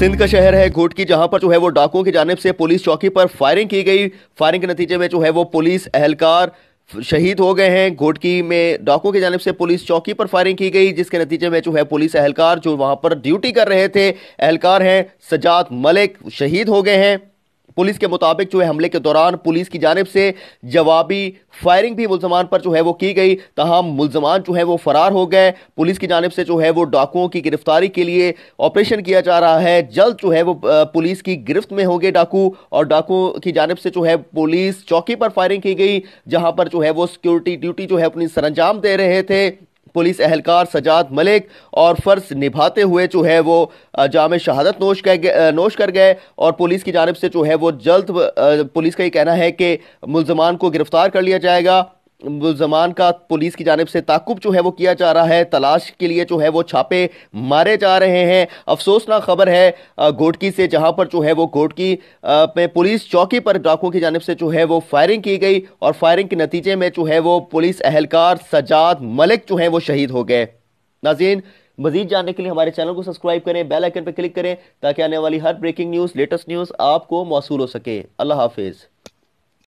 सिंध का शहर है घोट की जहां पर जो है वो डाकुओं की जानब से पुलिस चौकी पर फायरिंग की गई फायरिंग के नतीजे में जो है वो पुलिस एहलकार शहीद हो गए हैं घोटकी में डाकुओं की जानब से पुलिस चौकी पर फायरिंग की गई जिसके नतीजे में जो है पुलिस एहलकार जो वहां पर ड्यूटी कर रहे थे एहलकार हैं सजात मलिक शहीद हो गए हैं पुलिस के मुताबिक जो है हमले के दौरान पुलिस की जानब से जवाबी फायरिंग भी मुलजमान पर जो है वो की गई तहम मुलजमान जो है वो फरार हो गए पुलिस की जानब से जो है वो डाकुओं की गिरफ्तारी के लिए ऑपरेशन किया जा रहा है जल्द जो है वो पुलिस की गिरफ्त में होंगे डाकू और डाकुओं की जानब से जो है पुलिस चौकी पर फायरिंग की गई जहां पर जो है वो सिक्योरिटी ड्यूटी जो है अपनी सरंजाम दे रहे थे पुलिस एहलकार सजाद मलिक और फ़र्ज निभाते हुए जो है वो जाम शहादत नोश कर नोश कर गए और पुलिस की जानब से जो है वो जल्द पुलिस का ये कहना है कि मुलजमान को गिरफ़्तार कर लिया जाएगा जमान का पुलिस की जानब से ताकुब जो है वो किया जा रहा है तलाश के लिए जो है वो छापे मारे जा रहे हैं अफसोसनाक खबर है घोटकी से जहां पर जो है वो घोटकी में पुलिस चौकी पर डाकुओं की जानब से जो है वो फायरिंग की गई और फायरिंग के नतीजे में जो है वो पुलिस एहलकार सजाद मलिक जो है वो शहीद हो गए नाजीन मजीद जानने के लिए हमारे चैनल को सब्सक्राइब करें बेल आइकन पर क्लिक करें ताकि आने वाली हर ब्रेकिंग न्यूज़ लेटेस्ट न्यूज़ आपको मौसू हो सके अल्लाह हाफिज़